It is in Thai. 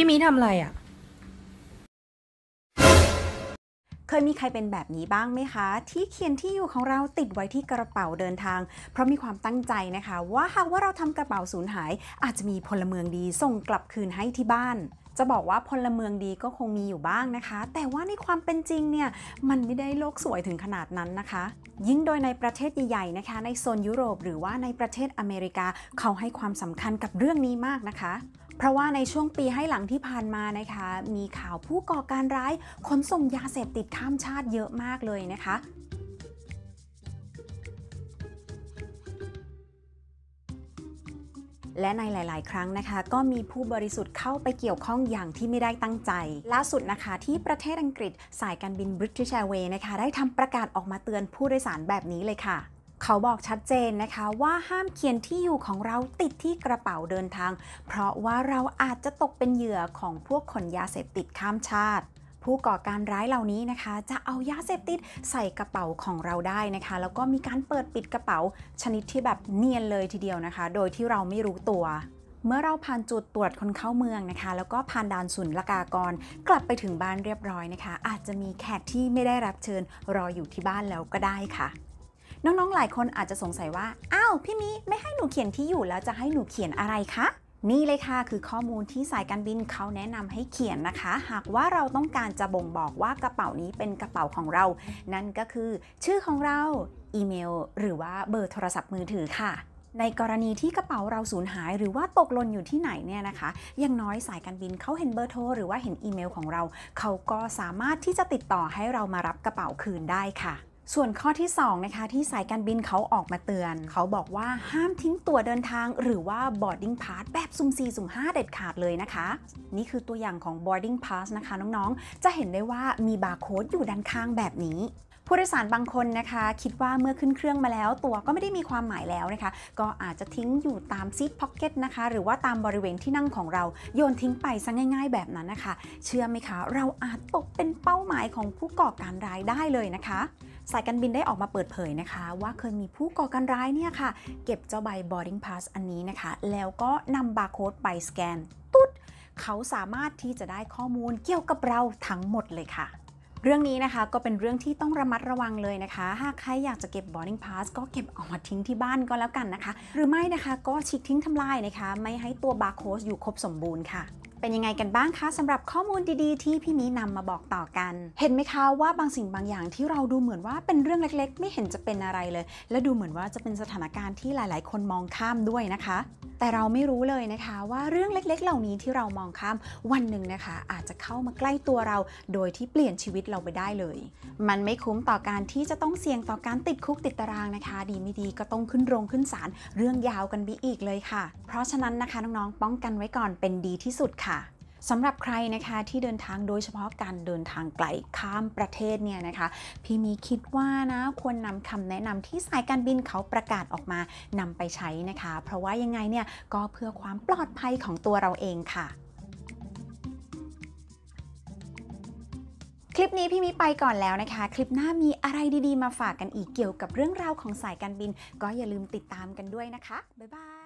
พี่มีทำอะไรอะ่ะ เคยมีใครเป็นแบบนี้บ้างไหมคะ ที่เขียนที่อยู่ของเราติดไว้ที่กระเป๋าเดินทาง เพราะมีความตั้งใจนะคะว่าหากว่าเราทำกระเป๋าสูญหาย อาจจะมีพลเมืองดีส่งกลับคืนให้ที่บ้านจะบอกว่าพลเมืองดีก็คงมีอยู่บ้างนะคะ แต่ว่าในความเป็นจริงเนี่ย มันไม่ได้โลกสวยถึงขนาดนั้นนะคะ ยิ่งโดยในประเทศใหญ่ๆนะคะ ในโซนยุโรปหรือว่าในประเทศอเมริกาเขาให้ความสำคัญกับเรื่องนี้มากนะคะ เพราะว่าในช่วงปีให้หลังที่ผ่านมานะคะ มีข่าวผู้ก่อการร้าย ขนส่งยาเสพติดข้ามชาติเยอะมากเลยนะคะและในหลาย ๆ ครั้งนะคะ ก็มีผู้บริสุทธิ์เข้าไปเกี่ยวข้องอย่างที่ไม่ได้ตั้งใจ ล่าสุดนะคะ ที่ประเทศอังกฤษสายการบิน British Airways นะคะ ได้ทำประกาศออกมาเตือนผู้โดยสารแบบนี้เลยค่ะ เขาบอกชัดเจนนะคะว่าห้ามเขียนที่อยู่ของเราติดที่กระเป๋าเดินทาง เพราะว่าเราอาจจะตกเป็นเหยื่อของพวกขนยาเสพติดข้ามชาติผู้ก่อการร้ายเหล่านี้นะคะ จะเอายาเสพติดใส่กระเป๋าของเราได้นะคะ แล้วก็มีการเปิดปิดกระเป๋าชนิดที่แบบเนียนเลยทีเดียวนะคะ โดยที่เราไม่รู้ตัว เมื่อเราผ่านจุดตรวจคนเข้าเมืองนะคะ แล้วก็ผ่านด่านศุลกากรกลับไปถึงบ้านเรียบร้อยนะคะ อาจจะมีแขกที่ไม่ได้รับเชิญรออยู่ที่บ้านแล้วก็ได้ค่ะ น้องๆหลายคนอาจจะสงสัยว่าอ้าวพี่มิไม่ให้หนูเขียนที่อยู่แล้วจะให้หนูเขียนอะไรคะนี่เลยค่ะคือข้อมูลที่สายการบินเขาแนะนำให้เขียนนะคะ หากว่าเราต้องการจะบ่งบอกว่ากระเป๋านี้เป็นกระเป๋าของเรา นั่นก็คือ ชื่อของเรา อีเมลหรือว่าเบอร์โทรศัพท์มือถือค่ะ ในกรณีที่กระเป๋าเราสูญหายหรือว่าตกหล่นอยู่ที่ไหนเนี่ยนะคะ ยังน้อยสายการบินเขาเห็นเบอร์โทรหรือว่าเห็นอีเมลของเรา เขาก็สามารถที่จะติดต่อให้เรามารับกระเป๋าคืนได้ค่ะส่วนข้อที่ 2 นะคะที่สายการบินเขาออกมาเตือน เขาบอกว่าห้ามทิ้งตั๋วเดินทาง หรือว่า boarding pass แบบสุ่ม4สุ่ม5เด็ดขาดเลยนะคะ นี่คือตัวอย่างของ boarding pass นะคะน้องๆ จะเห็นได้ว่ามีบาร์โค้ดอยู่ด้านข้างแบบนี้ ผู้โดยสารบางคนนะคะ คิดว่าเมื่อขึ้นเครื่องมาแล้ว ตัวก็ไม่ได้มีความหมายแล้วนะคะ ก็อาจจะทิ้งอยู่ตามซีทพ็อกเก็ตนะคะ หรือว่าตามบริเวณที่นั่งของเราโยนทิ้งไปซะง่าย ๆ แบบนั้นนะคะ เชื่อไหมคะ เราอาจตกเป็นเป้าหมายของผู้ก่อการร้ายได้เลยนะคะสายการบินได้ออกมาเปิดเผยนะคะ ว่าเคยมีผู้ก่อการร้ายเนี่ยค่ะ เก็บเจ้าใบ boarding pass อันนี้นะคะ แล้วก็นำบาร์โค้ดไปสแกนตุ๊ดเขาสามารถที่จะได้ข้อมูลเกี่ยวกับเราทั้งหมดเลยค่ะ เรื่องนี้นะคะก็เป็นเรื่องที่ต้องระมัดระวังเลยนะคะ หากใครอยากจะเก็บ boarding pass ก็เก็บออกมาทิ้งที่บ้านก็แล้วกันนะคะ หรือไม่นะคะก็ฉีกทิ้งทำลายนะคะ ไม่ให้ตัวบาร์โค้ดอยู่ครบสมบูรณ์ค่ะเป็นยังไงกันบ้างคะสำหรับข้อมูลดี ๆ ที่พี่มีนำมาบอกต่อกัน เห็นไหมคะว่าบางสิ่งบางอย่างที่เราดูเหมือนว่าเป็นเรื่องเล็กๆ ไม่เห็นจะเป็นอะไรเลย และดูเหมือนว่าจะเป็นสถานการณ์ที่หลายๆ คนมองข้ามด้วยนะคะ แต่เราไม่รู้เลยนะคะว่าเรื่องเล็กๆ เหล่านี้ที่เรามองข้ามวันหนึ่งนะคะอาจจะเข้ามาใกล้ตัวเราโดยที่เปลี่ยนชีวิตเราไปได้เลย มันไม่คุ้มต่อการที่จะต้องเสี่ยงต่อการติดคุกติดตารางนะคะ ดีไม่ดีก็ต้องขึ้นโรงขึ้นศาลเรื่องยาวกันไปอีกเลยค่ะ เพราะฉะนั้นนะคะน้องๆป้องกันไว้ก่อนเป็นดีที่สุดค่ะสำหรับใครนะคะที่เดินทางโดยเฉพาะการเดินทางไกลข้ามประเทศเนี่ยนะคะ พี่มีคิดว่านะควรนำคำแนะนำที่สายการบินเขาประกาศออกมานำไปใช้นะคะ เพราะว่ายังไงเนี่ยก็เพื่อความปลอดภัยของตัวเราเองค่ะ คลิปนี้พี่มีไปก่อนแล้วนะคะ คลิปหน้ามีอะไรดีๆ มาฝากกันอีกเกี่ยวกับเรื่องราวของสายการบิน ก็อย่าลืมติดตามกันด้วยนะคะบ๊ายบาย